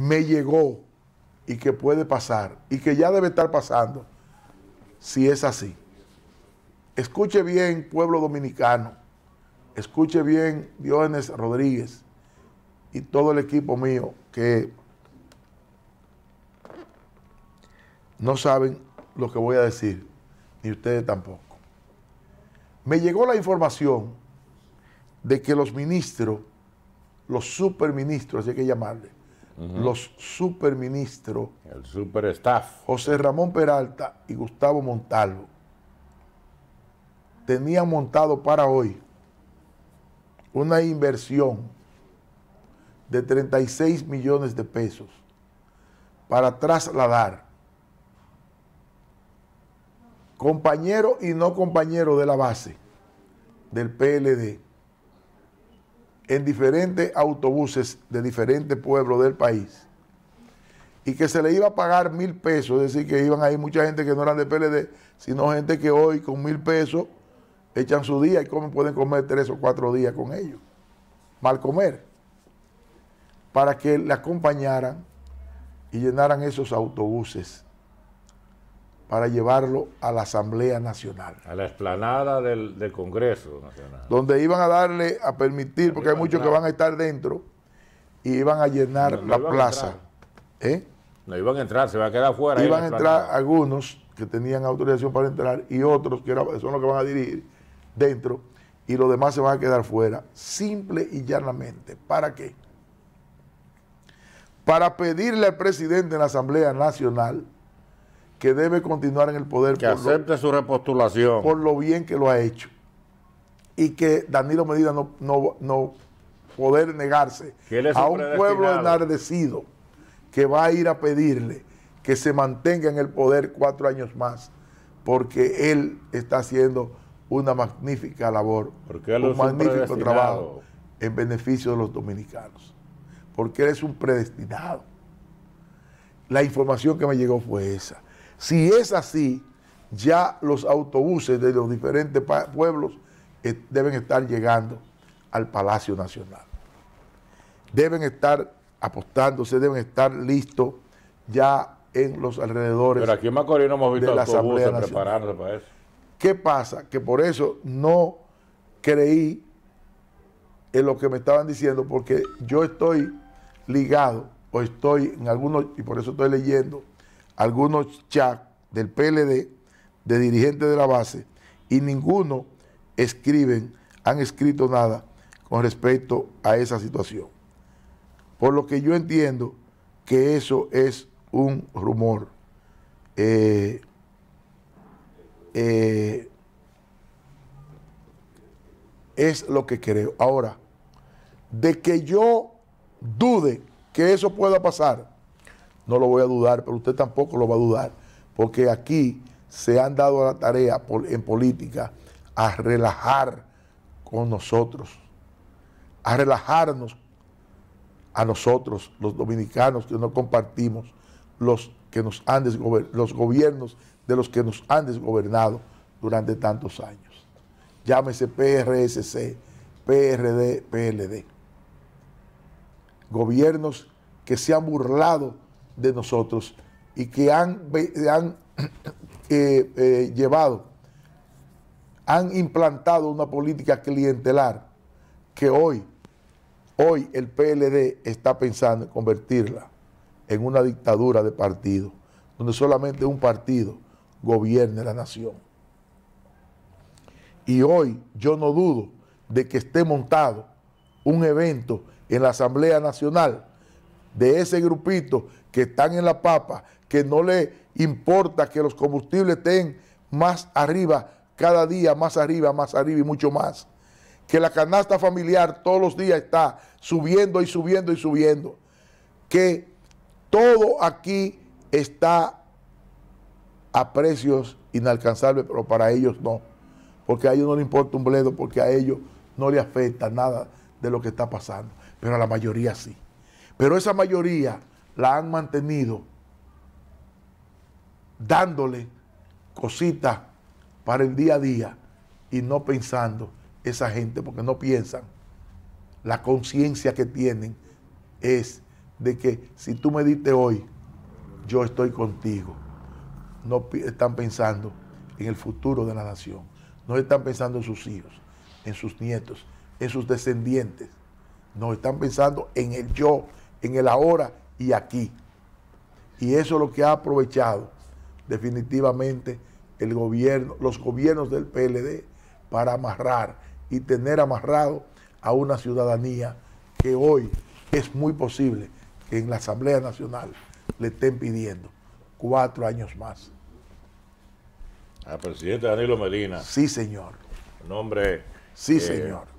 me llegó y que puede pasar y que ya debe estar pasando, si es así. Escuche bien, pueblo dominicano, escuche bien, Diógenes Rodríguez y todo el equipo mío que no saben lo que voy a decir, ni ustedes tampoco. Me llegó la información de que los ministros, los superministros, hay que llamarle, los superministros. El superstaff. José Ramón Peralta y Gustavo Montalvo. Tenían montado para hoy una inversión de 36 millones de pesos para trasladar compañero y no compañero de la base del PLD en diferentes autobuses de diferentes pueblos del país y que se le iba a pagar mil pesos, es decir, que iban ahí mucha gente que no eran de PLD, sino gente que hoy con mil pesos echan su día y como pueden comer tres o cuatro días con ellos, mal comer, para que le acompañaran y llenaran esos autobuses para llevarlo a la Asamblea Nacional. A la esplanada del, Congreso Nacional. Donde iban a darle, a permitir, porque hay muchos que van a estar dentro, y iban a llenar la plaza. ¿Eh? No iban a entrar, se va a quedar fuera. Iban a entrar algunos que tenían autorización para entrar y otros que son los que van a dirigir dentro y los demás se van a quedar fuera, simple y llanamente. ¿Para qué? Para pedirle al presidente de la Asamblea Nacional que debe continuar en el poder. Que acepte lo, su repostulación. Por lo bien que lo ha hecho. Y que Danilo Medina no, no, no poder negarse a un pueblo enardecido que va a ir a pedirle que se mantenga en el poder cuatro años más, porque él está haciendo una magnífica labor, un magnífico trabajo en beneficio de los dominicanos, porque él es un predestinado. La información que me llegó fue esa. Si es así, ya los autobuses de los diferentes pueblos eh, deben estar llegando al Palacio Nacional. Deben estar apostándose, deben estar listos ya en los alrededores. Pero aquí en Macorís no hemos visto de la Asamblea para eso. ¿Qué pasa? Que por eso no creí en lo que me estaban diciendo, porque yo estoy ligado o estoy en algunos, y por eso estoy leyendo algunos chats del PLD, de dirigentes de la base, y ninguno escriben, han escrito nada con respecto a esa situación. Por lo que yo entiendo que eso es un rumor. Eh, eh, es lo que creo. Ahora, de que yo dude que eso pueda pasar, no lo voy a dudar, pero usted tampoco lo va a dudar, porque aquí se han dado la tarea en política a relajar con nosotros, a relajarnos a nosotros, los dominicanos que no compartimos, los, que nos han los gobiernos de los que nos han desgobernado durante tantos años. Llámese PRSC, PRD, PLD. Gobiernos que se han burlado de nosotros y que han, han eh, eh, llevado, han implantado una política clientelar que hoy, hoy el PLD está pensando en convertirla en una dictadura de partido, donde solamente un partido gobierne la nación. Y hoy yo no dudo de que esté montado un evento en la Asamblea Nacional de ese grupito que están en la papa, que no le importa que los combustibles estén más arriba, cada día más arriba, más arriba y mucho más. Que la canasta familiar todos los días está subiendo y subiendo y subiendo. Que todo aquí está a precios inalcanzables, pero para ellos no. Porque a ellos no les importa un bledo, porque a ellos no les afecta nada de lo que está pasando. Pero a la mayoría sí. Pero esa mayoría la han mantenido dándole cositas para el día a día y no pensando esa gente, porque no piensan. La conciencia que tienen es de que si tú me diste hoy, yo estoy contigo. No están pensando en el futuro de la nación. No están pensando en sus hijos, en sus nietos, en sus descendientes. No están pensando en el yo, en el ahora y aquí. Y eso es lo que ha aprovechado definitivamente el gobierno, los gobiernos del PLD para amarrar y tener amarrado a una ciudadanía que hoy es muy posible que en la Asamblea Nacional le estén pidiendo cuatro años más. Al ah, presidente Danilo Medina. Sí, señor. Nombre. Sí, señor.